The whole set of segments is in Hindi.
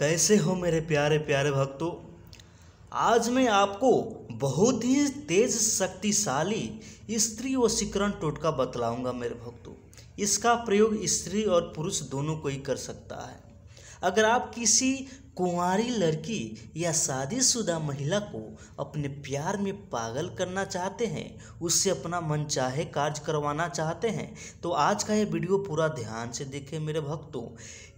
कैसे हो मेरे प्यारे प्यारे भक्तों आज मैं आपको बहुत ही तेज शक्तिशाली स्त्री वशीकरण टोटका बतलाऊंगा मेरे भक्तों इसका प्रयोग स्त्री और पुरुष दोनों को ही कर सकता है अगर आप किसी कुंवारी लड़की या शादीशुदा महिला को अपने प्यार में पागल करना चाहते हैं उससे अपना मन चाहे कार्य करवाना चाहते हैं तो आज का ये वीडियो पूरा ध्यान से देखें मेरे भक्तों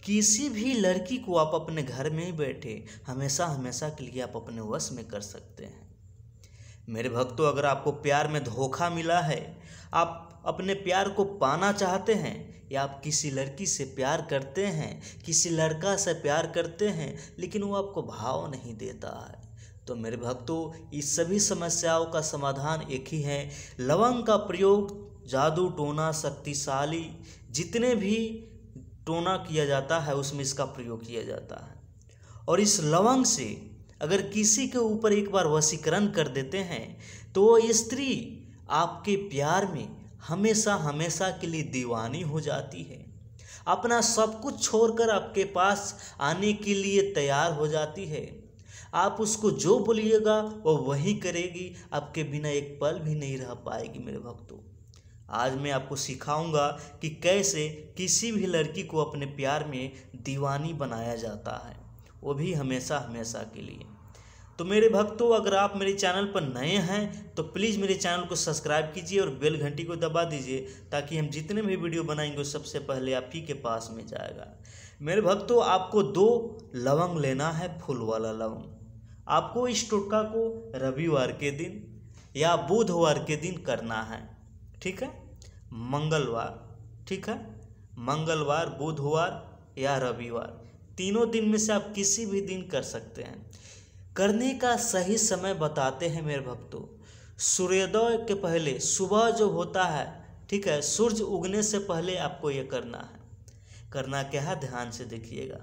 किसी भी लड़की को आप अपने घर में ही बैठे हमेशा हमेशा के लिए आप अपने वश में कर सकते हैं मेरे भक्तों अगर आपको प्यार में धोखा मिला है आप अपने प्यार को पाना चाहते हैं या आप किसी लड़की से प्यार करते हैं किसी लड़का से प्यार करते हैं लेकिन वो आपको भाव नहीं देता है तो मेरे भक्तों इस सभी समस्याओं का समाधान एक ही है लवंग का प्रयोग जादू टोना शक्तिशाली जितने भी टोना किया जाता है उसमें इसका प्रयोग किया जाता है और इस लवंग से अगर किसी के ऊपर एक बार वशीकरण कर देते हैं तो वो स्त्री आपके प्यार में हमेशा हमेशा के लिए दीवानी हो जाती है अपना सब कुछ छोड़कर आपके पास आने के लिए तैयार हो जाती है आप उसको जो बोलिएगा वो वही करेगी आपके बिना एक पल भी नहीं रह पाएगी मेरे भक्तों आज मैं आपको सिखाऊंगा कि कैसे किसी भी लड़की को अपने प्यार में दीवानी बनाया जाता है वो भी हमेशा हमेशा के लिए तो मेरे भक्तों अगर आप मेरे चैनल पर नए हैं तो प्लीज़ मेरे चैनल को सब्सक्राइब कीजिए और बेल घंटी को दबा दीजिए ताकि हम जितने भी वीडियो बनाएंगे सबसे पहले आप ही के पास में जाएगा मेरे भक्तों आपको दो लवंग लेना है फूल वाला लवंग आपको इस टोटका को रविवार के दिन या बुधवार के दिन करना है ठीक है मंगलवार ठीक है मंगलवार बुधवार या रविवार तीनों दिन में से आप किसी भी दिन कर सकते हैं करने का सही समय बताते हैं मेरे भक्तों सूर्योदय के पहले सुबह जो होता है ठीक है सूर्य उगने से पहले आपको ये करना है करना क्या है ध्यान से देखिएगा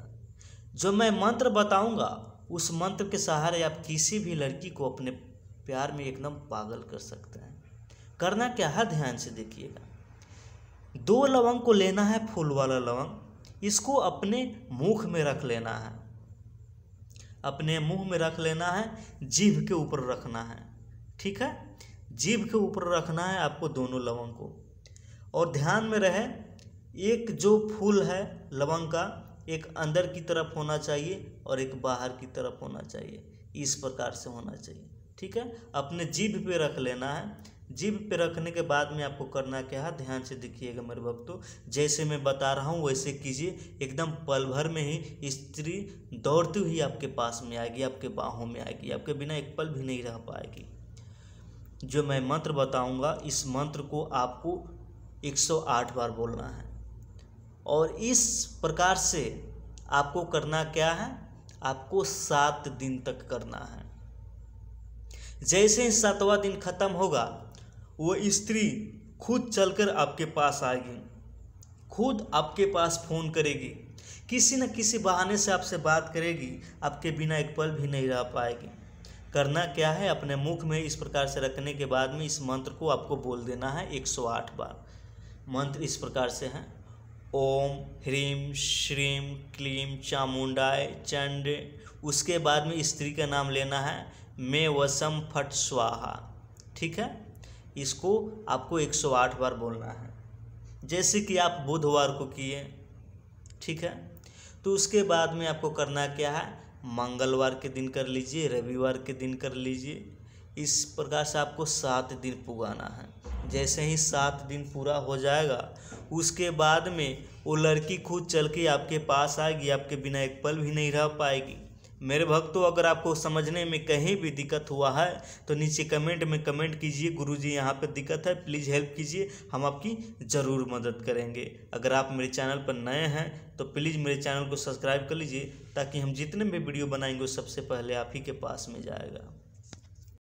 जो मैं मंत्र बताऊंगा उस मंत्र के सहारे आप किसी भी लड़की को अपने प्यार में एकदम पागल कर सकते हैं करना क्या है ध्यान से देखिएगा दो लवंग को लेना है फूल वाला लवंग इसको अपने मुख में रख लेना है अपने मुंह में रख लेना है जीभ के ऊपर रखना है ठीक है जीभ के ऊपर रखना है आपको दोनों लवंग को और ध्यान में रहे एक जो फूल है लवंग का एक अंदर की तरफ होना चाहिए और एक बाहर की तरफ होना चाहिए इस प्रकार से होना चाहिए ठीक है अपने जीभ पे रख लेना है जीभ पे रखने के बाद में आपको करना क्या है ध्यान से देखिएगा मेरे भक्तों जैसे मैं बता रहा हूँ वैसे कीजिए एकदम पल भर में ही स्त्री दौड़ती हुई आपके पास में आएगी आपके बाहों में आएगी आपके बिना एक पल भी नहीं रह पाएगी जो मैं मंत्र बताऊंगा इस मंत्र को आपको 108 बार बोलना है और इस प्रकार से आपको करना क्या है आपको सात दिन तक करना है जैसे ही सातवां दिन खत्म होगा वो स्त्री खुद चलकर आपके पास आएगी खुद आपके पास फ़ोन करेगी किसी न किसी बहाने से आपसे बात करेगी आपके बिना एक पल भी नहीं रह पाएगी करना क्या है अपने मुख में इस प्रकार से रखने के बाद में इस मंत्र को आपको बोल देना है 108 बार मंत्र इस प्रकार से हैं ओम ह्रीम श्रीम क्लीम चामुंडाय चंड उसके बाद में स्त्री का नाम लेना है मे वसम फट स्वाहा ठीक है इसको आपको 108 बार बोलना है जैसे कि आप बुधवार को किए ठीक है तो उसके बाद में आपको करना क्या है मंगलवार के दिन कर लीजिए रविवार के दिन कर लीजिए इस प्रकार से आपको सात दिन पुगाना है जैसे ही सात दिन पूरा हो जाएगा उसके बाद में वो लड़की खुद चल के आपके पास आएगी आपके बिना एक पल भी नहीं रह पाएगी मेरे भक्तों अगर आपको समझने में कहीं भी दिक्कत हुआ है तो नीचे कमेंट में कमेंट कीजिए गुरु जी यहाँ पर दिक्कत है प्लीज़ हेल्प कीजिए हम आपकी ज़रूर मदद करेंगे अगर आप मेरे चैनल पर नए हैं तो प्लीज़ मेरे चैनल को सब्सक्राइब कर लीजिए ताकि हम जितने भी वीडियो बनाएंगे सबसे पहले आप ही के पास में जाएगा